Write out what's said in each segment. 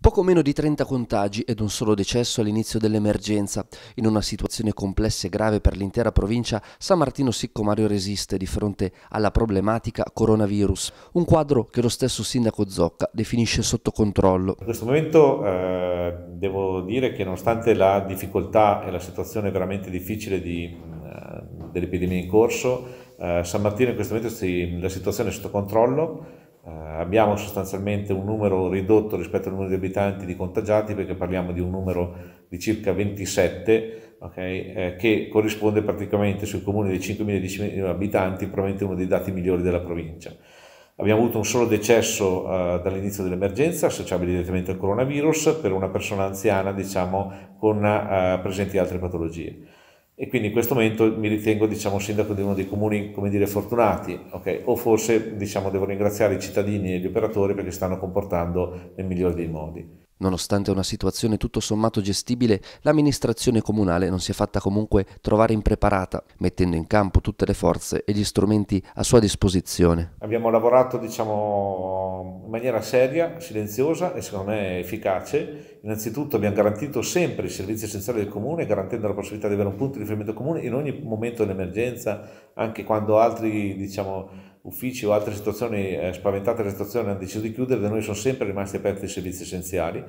Poco meno di 30 contagi ed un solo decesso all'inizio dell'emergenza. In una situazione complessa e grave per l'intera provincia, San Martino Siccomario resiste di fronte alla problematica coronavirus, un quadro che lo stesso sindaco Zocca definisce sotto controllo. In questo momento eh, devo dire che nonostante la difficoltà e la situazione veramente difficile di, eh, dell'epidemia in corso, eh, San Martino in questo momento si, la situazione è sotto controllo eh, abbiamo sostanzialmente un numero ridotto rispetto al numero di abitanti di contagiati perché parliamo di un numero di circa 27 okay, eh, che corrisponde praticamente sul comune dei 5.000 abitanti probabilmente uno dei dati migliori della provincia. Abbiamo avuto un solo decesso eh, dall'inizio dell'emergenza associabile direttamente al coronavirus per una persona anziana diciamo, con eh, presenti altre patologie e quindi in questo momento mi ritengo diciamo, sindaco di uno dei comuni dire, fortunati, okay? o forse diciamo, devo ringraziare i cittadini e gli operatori perché stanno comportando nel migliore dei modi. Nonostante una situazione tutto sommato gestibile, l'amministrazione comunale non si è fatta comunque trovare impreparata, mettendo in campo tutte le forze e gli strumenti a sua disposizione. Abbiamo lavorato diciamo, in maniera seria, silenziosa e secondo me efficace. Innanzitutto abbiamo garantito sempre i servizi essenziali del comune, garantendo la possibilità di avere un punto di riferimento comune in ogni momento dell'emergenza, anche quando altri diciamo, uffici o altre situazioni, eh, spaventate la situazione hanno deciso di chiudere, da noi sono sempre rimasti aperti i servizi essenziali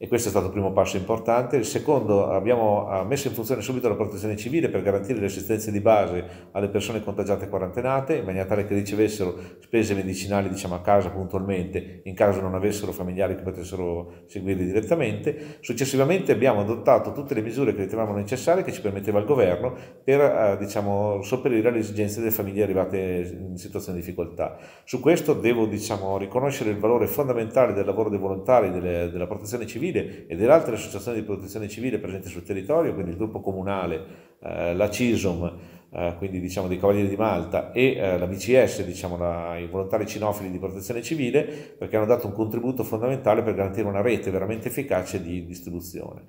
e questo è stato il primo passo importante. Il secondo, abbiamo messo in funzione subito la protezione civile per garantire le assistenze di base alle persone contagiate e quarantenate, in maniera tale che ricevessero spese medicinali diciamo, a casa puntualmente, in caso non avessero familiari che potessero seguirli direttamente. Successivamente abbiamo adottato tutte le misure che ritenevamo necessarie, che ci permetteva il governo, per eh, diciamo, sopperire alle esigenze delle famiglie arrivate in situazioni di difficoltà. Su questo devo diciamo, riconoscere il valore fondamentale del lavoro dei volontari delle, della protezione civile Civile e delle altre associazioni di protezione civile presenti sul territorio, quindi il gruppo comunale, eh, la CISOM, eh, quindi diciamo dei Cavalieri di Malta e eh, la BCS, diciamo la, i volontari cinofili di protezione civile, perché hanno dato un contributo fondamentale per garantire una rete veramente efficace di distribuzione.